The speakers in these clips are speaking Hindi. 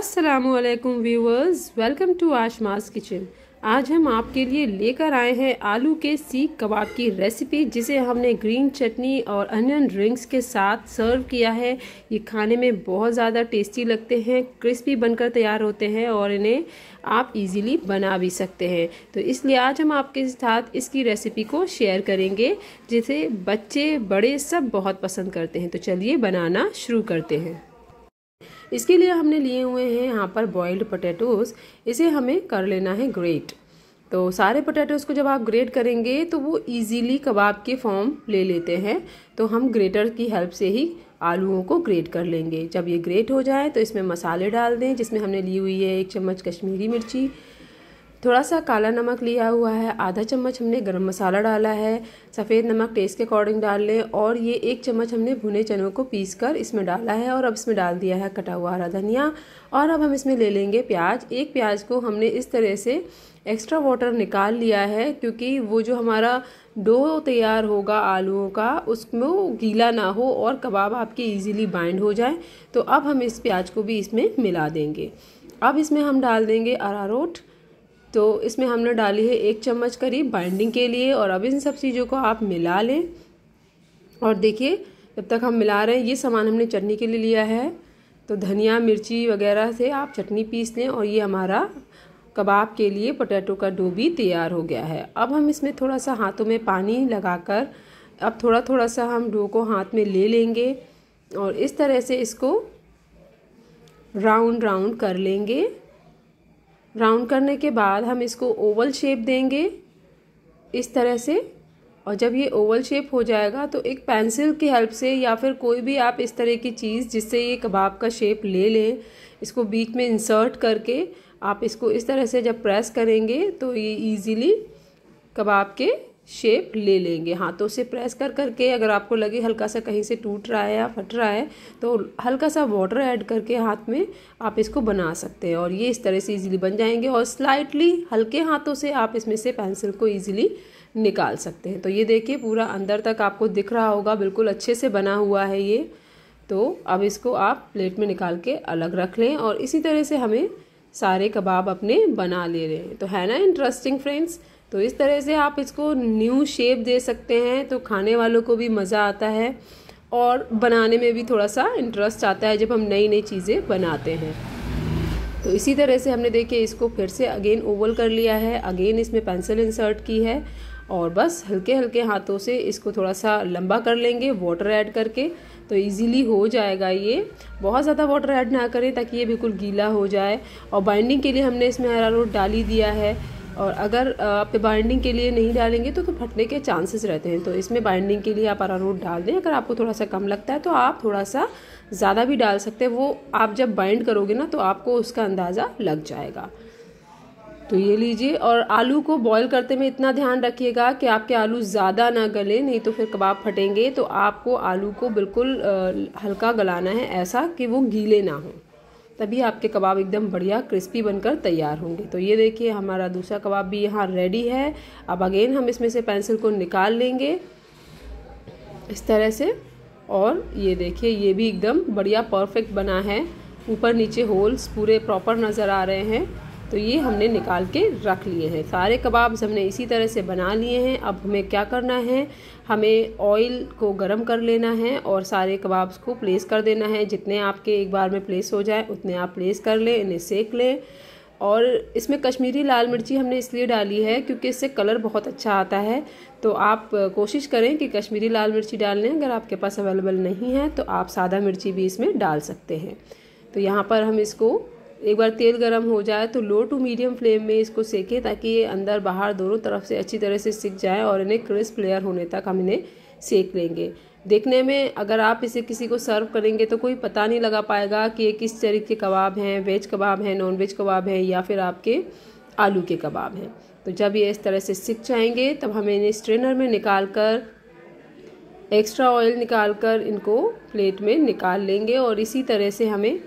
असलकुम viewers welcome to Ashma's kitchen आज हम आपके लिए लेकर आए हैं आलू के सीख कबाब की रेसिपी जिसे हमने ग्रीन चटनी और अनियन रिंग्स के साथ सर्व किया है ये खाने में बहुत ज़्यादा टेस्टी लगते हैं क्रिस्पी बनकर तैयार होते हैं और इन्हें आप इजीली बना भी सकते हैं तो इसलिए आज हम आपके साथ इसकी रेसिपी को शेयर करेंगे जिसे बच्चे बड़े सब बहुत पसंद करते हैं तो चलिए बनाना शुरू करते हैं इसके लिए हमने लिए हुए हैं यहाँ पर बॉइल्ड पोटैटोज़ इसे हमें कर लेना है ग्रेट तो सारे पोटैटोज़ को जब आप ग्रेट करेंगे तो वो इजीली कबाब के फॉर्म ले लेते हैं तो हम ग्रेटर की हेल्प से ही आलूओं को ग्रेट कर लेंगे जब ये ग्रेट हो जाए तो इसमें मसाले डाल दें जिसमें हमने ली हुई है एक चम्मच कश्मीरी मिर्ची थोड़ा सा काला नमक लिया हुआ है आधा चम्मच हमने गरम मसाला डाला है सफ़ेद नमक टेस्ट के अकॉर्डिंग डाल लें और ये एक चम्मच हमने भुने चनों को पीस कर इसमें डाला है और अब इसमें डाल दिया है कटा हुआ हरा धनिया और अब हम इसमें ले लेंगे प्याज एक प्याज को हमने इस तरह से एक्स्ट्रा वाटर निकाल लिया है क्योंकि वो जो हमारा डो तैयार होगा आलूओं का उसमें गीला ना हो और कबाब आपके ईजिली बाइंड हो जाए तो अब हम इस प्याज को भी इसमें मिला देंगे अब इसमें हम डाल देंगे अरारोट तो इसमें हमने डाली है एक चम्मच करीब बाइंडिंग के लिए और अब इन सब चीज़ों को आप मिला लें और देखिए जब तक हम मिला रहे हैं ये सामान हमने चटनी के लिए लिया है तो धनिया मिर्ची वगैरह से आप चटनी पीस लें और ये हमारा कबाब के लिए पोटैटो का डो भी तैयार हो गया है अब हम इसमें थोड़ा सा हाथों में पानी लगाकर अब थोड़ा थोड़ा सा हम डो को हाथ में ले लेंगे और इस तरह से इसको राउंड राउंड कर लेंगे राउंड करने के बाद हम इसको ओवल शेप देंगे इस तरह से और जब ये ओवल शेप हो जाएगा तो एक पेंसिल की हेल्प से या फिर कोई भी आप इस तरह की चीज़ जिससे ये कबाब का शेप ले लें इसको बीच में इंसर्ट करके आप इसको इस तरह से जब प्रेस करेंगे तो ये इजीली कबाब के शेप ले लेंगे हाथों से प्रेस कर करके अगर आपको लगे हल्का सा कहीं से टूट रहा है या फट रहा है तो हल्का सा वाटर ऐड करके हाथ में आप इसको बना सकते हैं और ये इस तरह से इजीली बन जाएंगे और स्लाइटली हल्के हाथों से आप इसमें से पेंसिल को इजीली निकाल सकते हैं तो ये देखिए पूरा अंदर तक आपको दिख रहा होगा बिल्कुल अच्छे से बना हुआ है ये तो अब इसको आप प्लेट में निकाल के अलग रख लें और इसी तरह से हमें सारे कबाब अपने बना ले रहे हैं तो है ना इंटरेस्टिंग फ्रेंड्स तो इस तरह से आप इसको न्यू शेप दे सकते हैं तो खाने वालों को भी मज़ा आता है और बनाने में भी थोड़ा सा इंटरेस्ट आता है जब हम नई नई चीज़ें बनाते हैं तो इसी तरह से हमने देखिए इसको फिर से अगेन ओवल कर लिया है अगेन इसमें पेंसिल इंसर्ट की है और बस हल्के हल्के हाथों से इसको थोड़ा सा लंबा कर लेंगे वाटर ऐड करके तो इजीली हो जाएगा ये बहुत ज़्यादा वाटर ऐड ना करें ताकि ये बिल्कुल गीला हो जाए और बाइंडिंग के लिए हमने इसमें हरा रोट डाली दिया है और अगर आप बाइंडिंग के लिए नहीं डालेंगे तो तो फटने के चांसेस रहते हैं तो इसमें बाइंडिंग के लिए आप अरारोट डाल दें अगर आपको थोड़ा सा कम लगता है तो आप थोड़ा सा ज़्यादा भी डाल सकते हैं वो आप जब बाइंड करोगे ना तो आपको उसका अंदाज़ा लग जाएगा तो ये लीजिए और आलू को बॉईल करते में इतना ध्यान रखिएगा कि आपके आलू ज़्यादा ना गले नहीं तो फिर कबाब फटेंगे तो आपको आलू को बिल्कुल हल्का गलाना है ऐसा कि वो गीले ना हों तभी आपके कबाब एकदम बढ़िया क्रिस्पी बनकर तैयार होंगे तो ये देखिए हमारा दूसरा कबाब भी यहाँ रेडी है अब अगेन हम इसमें से पेंसिल को निकाल लेंगे इस तरह से और ये देखिए ये भी एकदम बढ़िया परफेक्ट बना है ऊपर नीचे होल्स पूरे प्रॉपर नज़र आ रहे हैं तो ये हमने निकाल के रख लिए हैं सारे कबाब्स हमने इसी तरह से बना लिए हैं अब हमें क्या करना है हमें ऑयल को गर्म कर लेना है और सारे कबाब्स को प्लेस कर देना है जितने आपके एक बार में प्लेस हो जाए उतने आप प्लेस कर लें इन्हें सेक लें और इसमें कश्मीरी लाल मिर्ची हमने इसलिए डाली है क्योंकि इससे कलर बहुत अच्छा आता है तो आप कोशिश करें कि कश्मीरी लाल मिर्ची डाल लें अगर आपके पास अवेलेबल नहीं है तो आप सादा मिर्ची भी इसमें डाल सकते हैं तो यहाँ पर हम इसको एक बार तेल गर्म हो जाए तो लो टू मीडियम फ्लेम में इसको सेकें ताकि ये अंदर बाहर दोनों तरफ से अच्छी तरह से सीख जाए और इन्हें क्रिस्प लेयर होने तक हम इन्हें सेक लेंगे देखने में अगर आप इसे किसी को सर्व करेंगे तो कोई पता नहीं लगा पाएगा कि ये किस तरीके के कबाब हैं वेज कबाब हैं नॉन वेज कबाब हैं या फिर आपके आलू के कबाब हैं तो जब ये इस तरह से सीख जाएंगे तब हमें इन्हें स्ट्रेनर में निकाल कर एक्स्ट्रा ऑयल निकाल कर इनको प्लेट में निकाल लेंगे और इसी तरह से हमें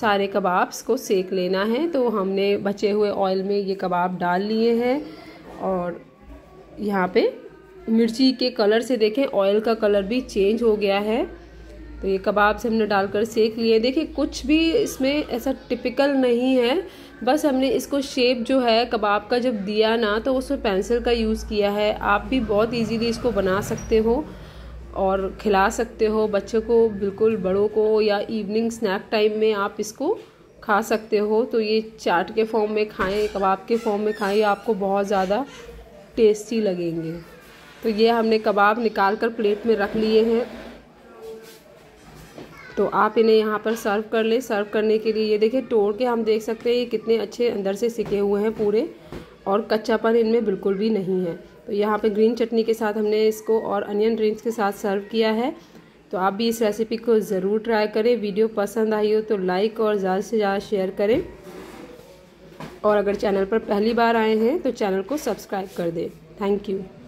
सारे कबाब्स को सेक लेना है तो हमने बचे हुए ऑयल में ये कबाब डाल लिए हैं और यहाँ पे मिर्ची के कलर से देखें ऑयल का कलर भी चेंज हो गया है तो ये कबाब से हमने डालकर सेक लिए देखिए कुछ भी इसमें ऐसा टिपिकल नहीं है बस हमने इसको शेप जो है कबाब का जब दिया ना तो उसमें पेंसिल का यूज़ किया है आप भी बहुत इजीली इसको बना सकते हो और खिला सकते हो बच्चे को बिल्कुल बड़ों को या इवनिंग स्नैक टाइम में आप इसको खा सकते हो तो ये चाट के फॉर्म में खाएं कबाब के फॉर्म में खाएं आपको बहुत ज़्यादा टेस्टी लगेंगे तो ये हमने कबाब निकाल कर प्लेट में रख लिए हैं तो आप इन्हें यहाँ पर सर्व कर लें सर्व करने के लिए ये देखिए तोड़ के हम देख सकते हैं ये कितने अच्छे अंदर से सिके हुए हैं पूरे और कच्चापन इनमें बिल्कुल भी नहीं है तो यहाँ पे ग्रीन चटनी के साथ हमने इसको और अनियन रिंग्स के साथ सर्व किया है तो आप भी इस रेसिपी को ज़रूर ट्राई करें वीडियो पसंद आई हो तो लाइक और ज़्यादा से ज़्यादा शेयर करें और अगर चैनल पर पहली बार आए हैं तो चैनल को सब्सक्राइब कर दें थैंक यू